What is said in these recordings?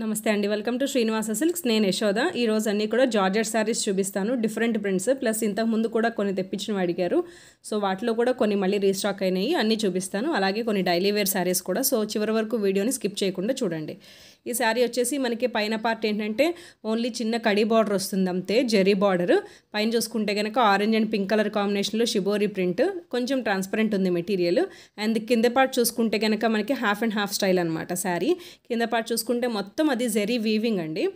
నమస్తే అండి welcome to Srinivasa silks నేను యశోద ఈ రోజు అన్నీ కూడా జార్జెట్ శారీస్ చూపిస్తాను డిఫరెంట్ ప్రింట్స్ ప్లస్ ఇంతకుముందు కూడా కొన్ని తెప్పించినవి అడిగారు సో వాటిలో కూడా కొన్ని మళ్ళీ రీస్టాక్ అయినాయి అన్నీ చూపిస్తాను అలాగే కొన్ని డైలీ వేర్ శారీస్ కూడా సో చివరి వరకు వీడియోని స్కిప్ చేయకుండా చూడండి ఈ శారీ వచ్చేసి మనకి పైన పార్ట్ ఏంటంటే ఓన్లీ చిన్న కడి బార్డర్ వస్తుంది అంతే జెరీ బార్డర్ పైన చూసుకుంటే కనుక ఆరెంజ్ అండ్ పింక్ కలర్ కాంబినేషన్లో షిబోరీ ప్రింట్ కొంచెం ట్రాన్స్పరెంట్ ఉంది మెటీరియల్ అండ్ కింద పార్ట్ చూసుకుంటే కనుక మనకి హాఫ్ అండ్ హాఫ్ స్టైల్ అనమాట శారీ కింద పార్ట్ చూసుకుంటే మొత్తం అది జెరీ వీవింగ్ అండి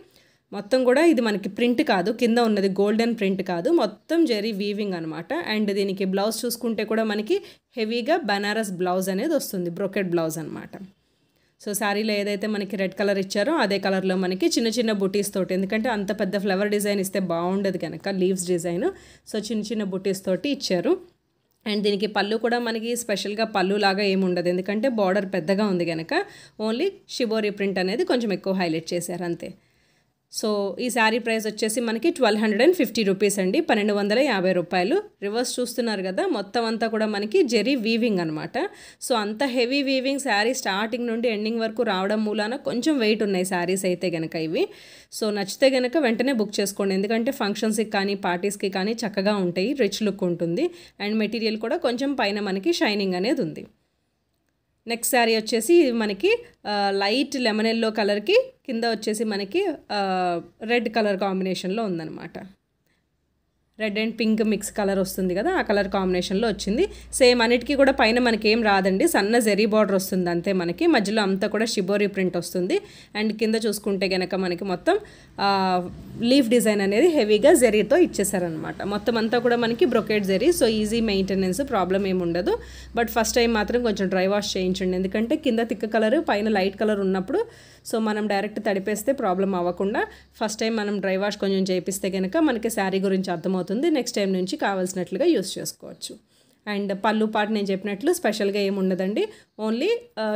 మొత్తం కూడా ఇది మనకి ప్రింట్ కాదు కింద ఉన్నది గోల్డెన్ ప్రింట్ కాదు మొత్తం జరీ వీవింగ్ అనమాట అండ్ దీనికి బ్లౌజ్ చూసుకుంటే కూడా మనకి హెవీగా బనారస్ బ్లౌజ్ అనేది వస్తుంది బ్రొకెట్ బ్లౌజ్ అనమాట సో శారీలో ఏదైతే మనకి రెడ్ కలర్ ఇచ్చారో అదే కలర్లో మనకి చిన్న చిన్న బుటీస్ తోటి ఎందుకంటే అంత పెద్ద ఫ్లవర్ డిజైన్ ఇస్తే బాగుండదు కనుక లీవ్స్ డిజైన్ సో చిన్న చిన్న బుటీస్ తోటి ఇచ్చారు అండ్ దీనికి పళ్ళు కూడా మనకి స్పెషల్గా పళ్ళు లాగా ఏమి ఉండదు ఎందుకంటే బార్డర్ పెద్దగా ఉంది కనుక ఓన్లీ షిబోరీ ప్రింట్ అనేది కొంచెం ఎక్కువ హైలైట్ చేశారు అంతే సో ఈ శారీ ప్రైస్ వచ్చేసి మనకి twelve hundred and fifty rupees అండి పన్నెండు వందల యాభై రూపాయలు రివర్స్ చూస్తున్నారు కదా మొత్తం అంతా కూడా మనకి జెరీ వీవింగ్ అనమాట సో అంత హెవీ వీవింగ్ శారీ స్టార్టింగ్ నుండి ఎండింగ్ వరకు రావడం మూలాన కొంచెం వెయిట్ ఉన్నాయి శారీస్ అయితే కనుక ఇవి సో నచ్చితే కనుక వెంటనే బుక్ చేసుకోండి ఎందుకంటే ఫంక్షన్స్కి కానీ పార్టీస్కి కానీ చక్కగా ఉంటాయి రిచ్ లుక్ ఉంటుంది అండ్ మెటీరియల్ కూడా కొంచెం పైన మనకి షైనింగ్ అనేది ఉంది నెక్స్ట్ శారీ వచ్చేసి మనకి లైట్ లెమన్ ఎల్లో కలర్కి కింద వచ్చేసి మనకి రెడ్ కలర్ కాంబినేషన్లో ఉందన్నమాట red and pink mix colour వస్తుంది కదా ఆ కలర్ కాంబినేషన్లో వచ్చింది సేమ్ అన్నిటికీ కూడా పైన మనకి ఏం రాదండి సన్న జెరీ బార్డర్ వస్తుంది అంతే మనకి మధ్యలో అంతా కూడా షిబోరి ప్రింట్ వస్తుంది అండ్ కింద చూసుకుంటే కనుక మనకి మొత్తం లీఫ్ డిజైన్ అనేది హెవీగా జెరీతో ఇచ్చేసారనమాట మొత్తం అంతా కూడా మనకి brocade zari so easy maintenance problem ఏమి ఉండదు బట్ ఫస్ట్ టైం మాత్రం కొంచెం డ్రై వాష్ చేయించండి ఎందుకంటే కింద తిక్క కలర్ పైన లైట్ కలర్ ఉన్నప్పుడు సో మనం డైరెక్ట్ తడిపేస్తే ప్రాబ్లం అవ్వకుండా ఫస్ట్ టైం మనం డ్రై వాష్ కొంచెం చేపిస్తే కనుక మనకి శారీ గురించి అర్థమవుతుంది అవుతుంది నెక్స్ట్ టైం నుంచి కావాల్సినట్లుగా యూస్ చేసుకోవచ్చు అండ్ పళ్ళు పాటు నేను చెప్పినట్లు స్పెషల్గా ఏముండదండి ఓన్లీ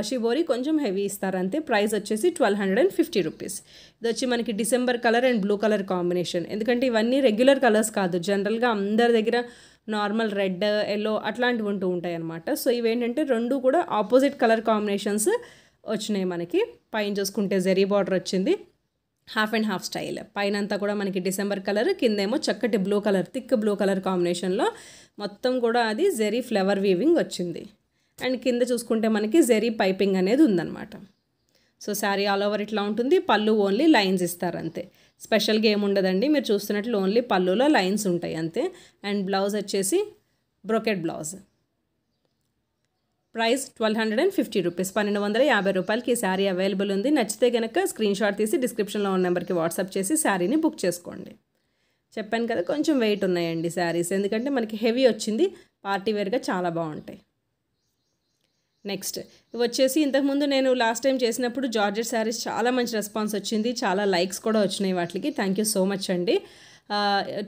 షిబోరి కొంచెం హెవీ ఇస్తారు అంతే ప్రైస్ వచ్చేసి twelve hundred and fifty rupees ఇది వచ్చి మనకి December colour and blue colour combination ఎందుకంటే ఇవన్నీ రెగ్యులర్ కలర్స్ కాదు జనరల్గా అందరి దగ్గర నార్మల్ రెడ్ ఎల్లో అట్లాంటివి ఉంటూ ఉంటాయి అనమాట సో ఇవేంటంటే రెండు కూడా ఆపోజిట్ కలర్ కాంబినేషన్స్ వచ్చినాయి మనకి పైన చూసుకుంటే జెరీ బార్డర్ వచ్చింది హాఫ్ అండ్ హాఫ్ స్టైల్ పైన అంతా కూడా మనకి డిసెంబర్ కలర్ కిందేమో చక్కటి blue colour thick blue colour కాంబినేషన్లో మొత్తం కూడా అది జెరీ ఫ్లవర్ వీవింగ్ వచ్చింది అండ్ కింద చూసుకుంటే మనకి జెరీ పైపింగ్ అనేది ఉందన్నమాట సో శారీ ఆల్ ఓవర్ ఇట్లా ఉంటుంది పళ్ళు ఓన్లీ లైన్స్ ఇస్తారు అంతే స్పెషల్గా ఏముండదండి మీరు చూస్తున్నట్లు ఓన్లీ పళ్ళులో లైన్స్ ఉంటాయి అంతే అండ్ బ్లౌజ్ వచ్చేసి brocade blouse price twelve hundred and fifty rupees పన్నెండు వందల యాభై రూపాయలకి ఈ శారీ అవైలబుల్ ఉంది నచ్చితే కనుక స్క్రీన్ షాట్ తీసి డిస్క్రిప్షన్లో ఉన్న నెంబర్కి వాట్సాప్ చేసి శారీని బుక్ చేసుకోండి చెప్పాను కదా కొంచెం వెయిట్ ఉన్నాయండి శారీస్ ఎందుకంటే మనకి హెవీ వచ్చింది పార్టీ వేర్గా చాలా బాగుంటాయి నెక్స్ట్ ఇవి వచ్చేసి ఇంతకుముందు నేను లాస్ట్ టైం చేసినప్పుడు జార్జెట్ శారీస్ చాలా మంచి రెస్పాన్స్ వచ్చింది చాలా లైక్స్ కూడా వచ్చినాయి వాటికి థ్యాంక్ యూ సో మచ్ అండి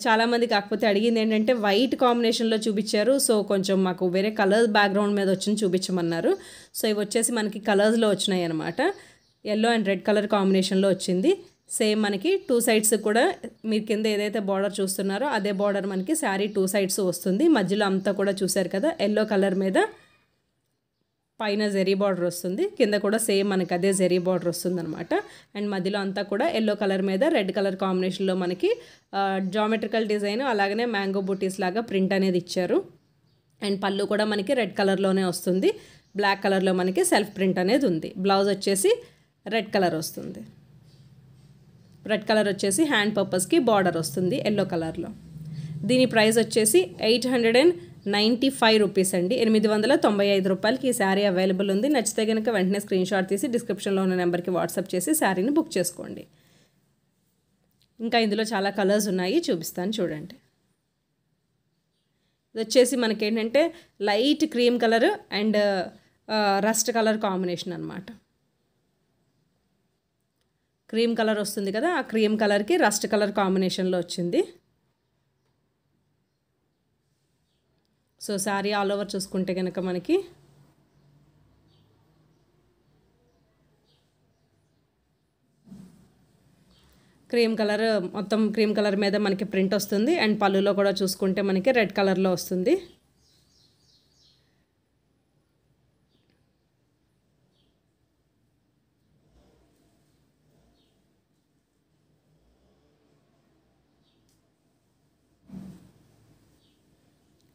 చాలామంది కాకపోతే అడిగింది ఏంటంటే వైట్ కాంబినేషన్లో చూపించారు సో కొంచెం మాకు వేరే కలర్ బ్యాక్గ్రౌండ్ మీద వచ్చి చూపించమన్నారు సో ఇవి వచ్చేసి మనకి కలర్స్లో వచ్చినాయి అనమాట ఎల్లో అండ్ రెడ్ కలర్ కాంబినేషన్లో వచ్చింది సేమ్ మనకి టూ సైడ్స్ కూడా మీరు కింద ఏదైతే బార్డర్ చూస్తున్నారో అదే బార్డర్ మనకి శారీ టూ సైడ్స్ వస్తుంది మధ్యలో అంతా కూడా చూశారు కదా ఎల్లో కలర్ మీద పైన జెరీ బార్డర్ వస్తుంది కింద కూడా సేమ్ మనకి అదే జెరీ బార్డర్ వస్తుంది అనమాట అండ్ మధ్యలో అంతా కూడా ఎల్లో కలర్ మీద రెడ్ కలర్ కాంబినేషన్లో మనకి జామెట్రికల్ డిజైన్ అలాగనే మ్యాంగో బూటీస్ లాగా ప్రింట్ అనేది ఇచ్చారు అండ్ పళ్ళు కూడా మనకి రెడ్ కలర్లోనే వస్తుంది బ్లాక్ కలర్లో మనకి సెల్ఫ్ ప్రింట్ అనేది ఉంది బ్లౌజ్ వచ్చేసి రెడ్ కలర్ వస్తుంది రెడ్ కలర్ వచ్చేసి హ్యాండ్ పర్పస్కి బార్డర్ వస్తుంది ఎల్లో కలర్లో దీని ప్రైస్ వచ్చేసి eight hundred and ninety five rupees అండి ఎనిమిది వందల తొంభై ఐదు రూపాయలకి ఈ శారీ అవైలబుల్ ఉంది నచ్చితే కనుక వెంటనే స్క్రీన్ షాట్ తీసి డిస్క్రిప్షన్లో ఉన్న నెంబర్కి వాట్సాప్ చేసి శారీని బుక్ చేసుకోండి ఇంకా ఇందులో చాలా కలర్స్ ఉన్నాయి చూపిస్తాను చూడండి ఇది వచ్చేసి మనకేంటంటే light cream colour and rust colour combination అనమాట క్రీమ్ కలర్ వస్తుంది కదా ఆ క్రీమ్ కలర్కి రస్ట్ కలర్ కాంబినేషన్లో వచ్చింది సో శారీ ఆల్ ఓవర్ చూసుకుంటే కనుక మనకి క్రీమ్ కలర్ మొత్తం క్రీమ్ కలర్ మీద మనకి ప్రింట్ వస్తుంది అండ్ పళ్ళులో కూడా చూసుకుంటే మనకి రెడ్ కలర్లో వస్తుంది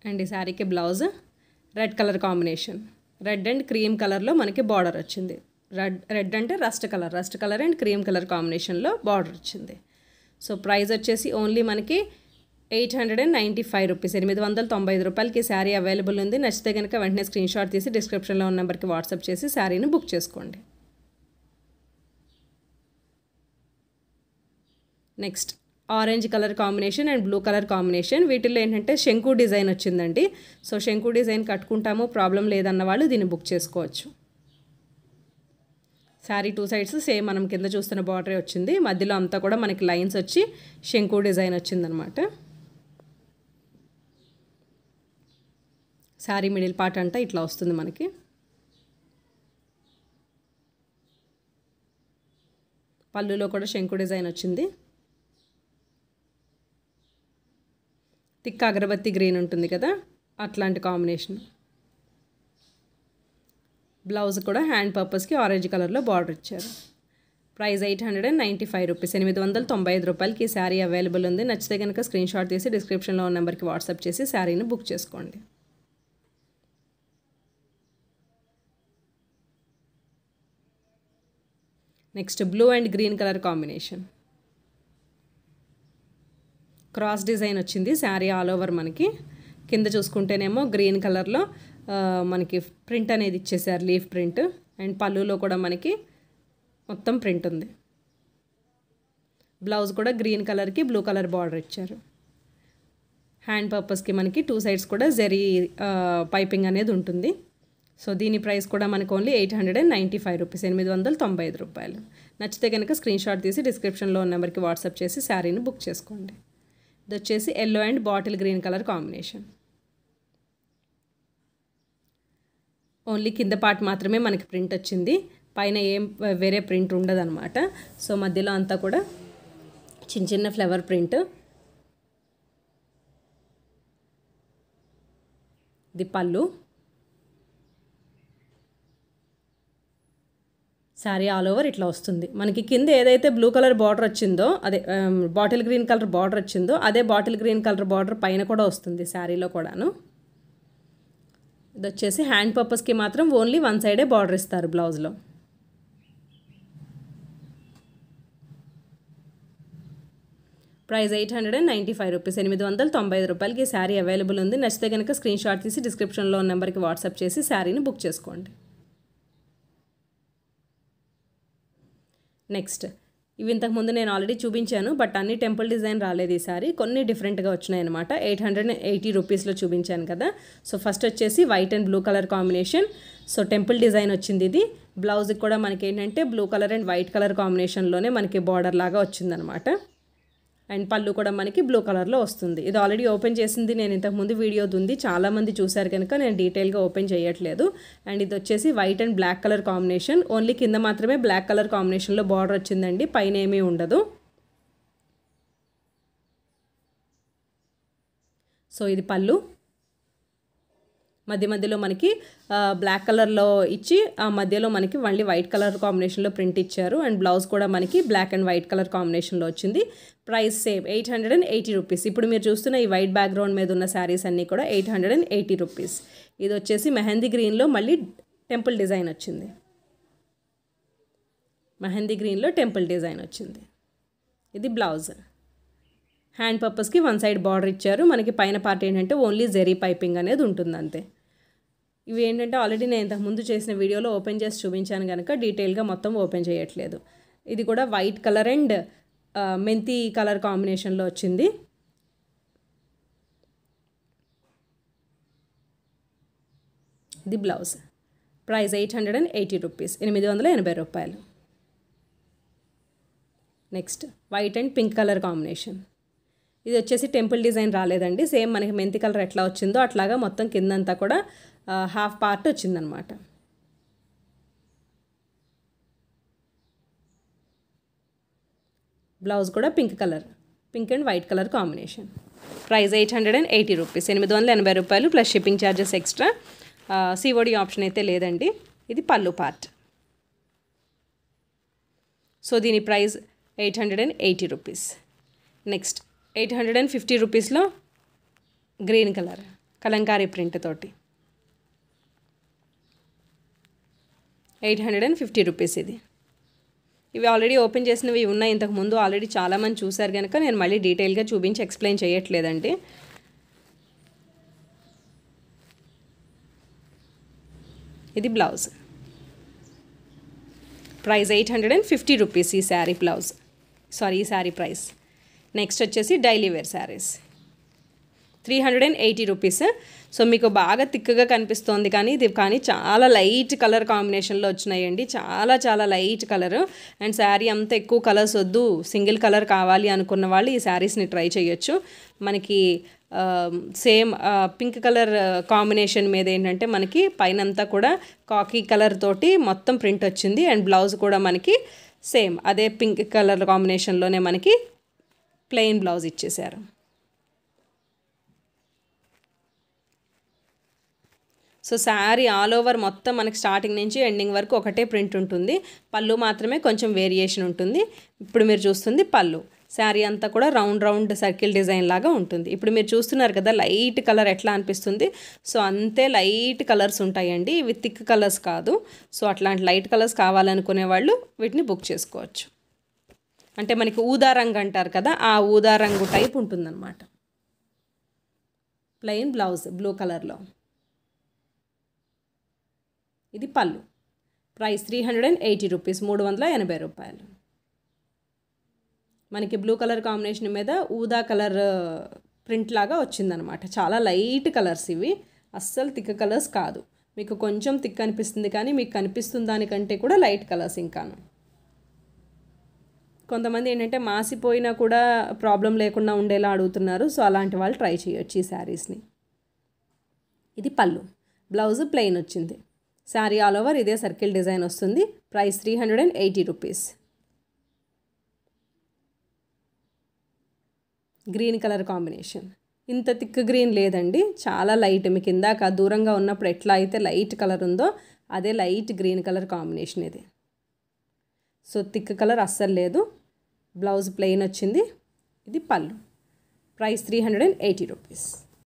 అండ్ ఈ శారీకి blouse red colour combination red and cream కలర్లో మనకి బార్డర్ వచ్చింది రెడ్ రెడ్ అంటే rust colour rust colour and cream colour కాంబినేషన్లో బార్డర్ వచ్చింది సో ప్రైస్ వచ్చేసి ఓన్లీ మనకి eight hundred and ninety five rupees ఎనిమిది వందల తొంభై ఐదు రూపాయలకి శారీ అవైలబుల్ ఉంది నచ్చితే కనుక వెంటనే స్క్రీన్ షాట్ తీసి డిస్క్రిప్షన్లో ఉన్న నెంబర్కి వాట్సాప్ చేసి శారీని బుక్ చేసుకోండి next orange colour combination and blue colour combination వీటిల్లో ఏంటంటే శంకు డిజైన్ వచ్చిందండి సో శంకు డిజైన్ కట్టుకుంటాము ప్రాబ్లం లేదన్న వాళ్ళు దీన్ని బుక్ చేసుకోవచ్చు శారీ టూ సైడ్స్ సేమ్ మనం కింద చూస్తున్న బార్డరే వచ్చింది మధ్యలో అంతా కూడా మనకి లైన్స్ వచ్చి శంకు డిజైన్ వచ్చిందనమాట శారీ మిడిల్ పార్ట్ అంతా ఇట్లా వస్తుంది మనకి పళ్ళులో కూడా శంకు డిజైన్ వచ్చింది తిక్క అగరబత్తి గ్రీన్ ఉంటుంది కదా అట్లాంటి కాంబినేషన్ బ్లౌజ్ కూడా హ్యాండ్ పర్పస్కి ఆరెంజ్ కలర్లో బార్డర్ ఇచ్చారు price eight hundred and ninety five rupees ఎనిమిది వందల తొంభై ఐదు రూపాయలకి ఈ శారీ అవైలబుల్ ఉంది నచ్చితే కనుక స్క్రీన్ షాట్ తీసి డిస్క్రిప్షన్లో ఉన్న నెంబర్కి వాట్సాప్ చేసి శారీని బుక్ చేసుకోండి next blue and green colour combination cross design వచ్చింది శారీ ఆల్ ఓవర్ మనకి కింద చూసుకుంటేనేమో గ్రీన్ కలర్లో మనకి ప్రింట్ అనేది ఇచ్చేసారు లీఫ్ ప్రింట్ అండ్ పళ్ళులో కూడా మనకి మొత్తం ప్రింట్ ఉంది బ్లౌజ్ కూడా గ్రీన్ కలర్కి బ్లూ కలర్ బార్డర్ ఇచ్చారు హ్యాండ్ పర్పస్కి మనకి టూ సైడ్స్ కూడా జరీ పైపింగ్ అనేది ఉంటుంది సో దీని ప్రైస్ కూడా మనకు only eight hundred and ninety five rupees ఎనిమిది వందల తొంభై ఐదు రూపాయలు నచ్చితే కనుక స్క్రీన్షాట్ తీసి డిస్క్రిప్షన్లో ఉన్న నెంబర్కి వాట్సాప్ చేసి శారీని బుక్ చేసుకోండి ఇది వచ్చేసి yellow and bottle green colour combination only కింద పార్ట్ మాత్రమే మనకి ప్రింట్ వచ్చింది పైన ఏం వేరే ప్రింట్ ఉండదన్నమాట సో మధ్యలో అంతా కూడా చిన్న చిన్న ఫ్లవర్ ప్రింట్ ఇది పళ్ళు శారీ ఆల్ ఓవర్ ఇట్లా వస్తుంది మనకి కింద ఏదైతే బ్లూ కలర్ బార్డర్ వచ్చిందో అదే బాటిల్ గ్రీన్ కలర్ బార్డర్ వచ్చిందో అదే బాటిల్ గ్రీన్ కలర్ బార్డర్ పైన కూడా వస్తుంది శారీలో కూడాను ఇది వచ్చేసి హ్యాండ్ పర్పస్కి మాత్రం ఓన్లీ వన్ సైడే బార్డర్ ఇస్తారు బ్లౌజ్లో price eight hundred and ninety five rupees ఎనిమిది వందల తొంభై ఐదు రూపాయలకి ఈ శారీ అవైలబుల్ ఉంది నచ్చితే కనుక స్క్రీన్ షాట్ తీసి డిస్క్రిప్షన్లో ఉన్న నెంబర్కి వాట్సాప్ చేసి శారీని బుక్ చేసుకోండి నెక్స్ట్ ఇవి ఇంతకుముందు నేను ఆల్రెడీ చూపించాను బట్ అన్ని టెంపుల్ డిజైన్ రాలేదు ఈసారి కొన్ని డిఫరెంట్గా వచ్చినాయి అనమాట ఎయిట్ హండ్రెడ్ అండ్ ఎయిటీ రూపీస్లో చూపించాను కదా సో ఫస్ట్ వచ్చేసి white and blue colour combination so temple design వచ్చింది ఇది బ్లౌజ్కి కూడా మనకి ఏంటంటే blue colour and white colour కాంబినేషన్లోనే మనకి బార్డర్ లాగా వచ్చిందనమాట అండ్ పళ్ళు కూడా మనకి బ్లూ కలర్లో వస్తుంది ఇది ఆల్రెడీ ఓపెన్ చేసింది నేను ఇంతకుముందు వీడియో ఉంది చాలామంది చూశారు కనుక నేను డీటెయిల్గా ఓపెన్ చేయట్లేదు అండ్ ఇది వచ్చేసి white and black colour combination only కింద మాత్రమే బ్లాక్ కలర్ కాంబినేషన్లో బార్డర్ వచ్చిందండి పైన ఏమీ ఉండదు సో ఇది పళ్ళు మధ్య మధ్యలో మనకి బ్లాక్ కలర్లో ఇచ్చి ఆ మధ్యలో మనకి మళ్ళీ వైట్ కలర్ కాంబినేషన్లో ప్రింట్ ఇచ్చారు అండ్ బ్లౌజ్ కూడా మనకి బ్లాక్ అండ్ వైట్ కలర్ కాంబినేషన్లో వచ్చింది price same eight hundred and eighty rupees ఇప్పుడు మీరు చూస్తున్న ఈ వైట్ బ్యాక్గ్రౌండ్ మీద ఉన్న శారీస్ అన్నీ కూడా eight hundred and eighty rupees ఇది వచ్చేసి మెహందీ గ్రీన్లో మళ్ళీ టెంపుల్ డిజైన్ వచ్చింది మెహందీ గ్రీన్లో టెంపుల్ డిజైన్ వచ్చింది ఇది బ్లౌజ్ హ్యాండ్ పర్పస్కి వన్ సైడ్ బార్డర్ ఇచ్చారు మనకి పైన పార్ట్ ఏంటంటే ఓన్లీ జెరీ పైపింగ్ అనేది ఉంటుంది అంతే ఇవి ఏంటంటే ఆల్రెడీ నేను ఇంతకుముందు చేసిన వీడియోలో ఓపెన్ చేసి చూపించాను కనుక డీటెయిల్గా మొత్తం ఓపెన్ చేయట్లేదు ఇది కూడా వైట్ కలర్ అండ్ మెంతి కలర్ కాంబినేషన్లో వచ్చింది ఇది blouse price eight hundred and eighty rupees ఎనిమిది వందల ఎనభై రూపాయలు next white and pink colour combination ఇది వచ్చేసి టెంపుల్ డిజైన్ రాలేదండి సేమ్ మనకి మెంతి కలర్ ఎట్లా వచ్చిందో అట్లాగా మొత్తం కిందంతా కూడా హాఫ్ పార్ట్ వచ్చిందనమాట బ్లౌజ్ కూడా pink colour pink and white colour combination price eight hundred and eighty rupees ఎనిమిది వందల ఎనభై రూపాయలు plus shipping charges extra COD option అయితే లేదండి ఇది పళ్ళు పార్ట్ సో దీని price eight hundred and eighty rupees next eight hundred and fifty రూపీస్లో గ్రీన్ కలర్ కలంకారీ ప్రింట్ తోటి eight hundred and fifty rupees ఇది ఇవి ఆల్రెడీ ఓపెన్ చేసినవి ఉన్నాయి ఇంతకుముందు ఆల్రెడీ చాలామంది చూశారు కనుక నేను మళ్ళీ డీటెయిల్గా చూపించి ఎక్స్ప్లెయిన్ చేయట్లేదండి ఇది blouse price eight hundred and fifty rupees ఈ శారీ బ్లౌజ్ సారీ ఈ శారీ ప్రైస్ నెక్స్ట్ వచ్చేసి daily wear saris three hundred and eighty rupees so మీకు బాగా థిక్గా కనిపిస్తోంది కానీ ఇది కానీ చాలా లైట్ కలర్ కాంబినేషన్లో వచ్చినాయండి చాలా చాలా లైట్ కలర్ అండ్ శారీ అంత ఎక్కువ కలర్స్ వద్దు సింగిల్ కలర్ కావాలి అనుకున్న వాళ్ళు ఈ శారీస్ని ట్రై చేయొచ్చు మనకి సేమ్ పింక్ కలర్ కాంబినేషన్ మీద ఏంటంటే మనకి పైనంతా కూడా కాకీ కలర్ తోటి మొత్తం ప్రింట్ వచ్చింది అండ్ బ్లౌజ్ కూడా మనకి సేమ్ అదే పింక్ కలర్ కాంబినేషన్లోనే మనకి ప్లెయిన్ బ్లౌజ్ ఇచ్చేశారు సో శారీ ఆల్ ఓవర్ మొత్తం మనకి స్టార్టింగ్ నుంచి ఎండింగ్ వరకు ఒకటే ప్రింట్ ఉంటుంది పళ్ళు మాత్రమే కొంచెం వేరియేషన్ ఉంటుంది ఇప్పుడు మీరు చూస్తుంది పళ్ళు శారీ అంతా కూడా రౌండ్ రౌండ్ సర్కిల్ డిజైన్ లాగా ఉంటుంది ఇప్పుడు మీరు చూస్తున్నారు కదా లైట్ కలర్ ఎట్లా అనిపిస్తుంది సో అంతే లైట్ కలర్స్ ఉంటాయండి ఇవి థిక్ కలర్స్ కాదు సో అట్లాంటి లైట్ కలర్స్ కావాలనుకునే వాళ్ళు వీటిని బుక్ చేసుకోవచ్చు అంటే మనకి ఊదా రంగు అంటారు కదా ఆ ఊదా రంగు టైప్ ఉంటుందన్నమాట ప్లెయిన్ బ్లౌజ్ బ్లూ కలర్లో ఇది పళ్ళు price three hundred and eighty rupees మూడు వందల ఎనభై రూపాయలు మనకి బ్లూ కలర్ కాంబినేషన్ మీద ఊదా కలర్ ప్రింట్ uh, లాగా వచ్చిందనమాట చాలా లైట్ కలర్స్ ఇవి అస్సలు తిక్క కలర్స్ కాదు మీకు కొంచెం తిక్క అనిపిస్తుంది కానీ మీకు కనిపిస్తుంది దానికంటే కూడా లైట్ కలర్స్ ఇంకాను కొంతమంది ఏంటంటే మాసిపోయినా కూడా ప్రాబ్లం లేకుండా ఉండేలా అడుగుతున్నారు సో అలాంటి వాళ్ళు ట్రై చేయొచ్చు ఈ శారీస్ని ఇది పళ్ళు బ్లౌజ్ ప్లెయిన్ వచ్చింది శారీ ఆల్ ఓవర్ ఇదే సర్కిల్ డిజైన్ వస్తుంది price three hundred and eighty rupees green colour combination ఇంత థిక్ గ్రీన్ లేదండి చాలా లైట్ మీకు ఇందాక దూరంగా ఉన్నప్పుడు ఎట్లా అయితే లైట్ కలర్ ఉందో అదే లైట్ గ్రీన్ కలర్ కాంబినేషన్ ఇది సో థిక్ కలర్ అస్సలు లేదు బ్లౌజ్ ప్లెయిన్ వచ్చింది ఇది పళ్ళు price three hundred and eighty rupees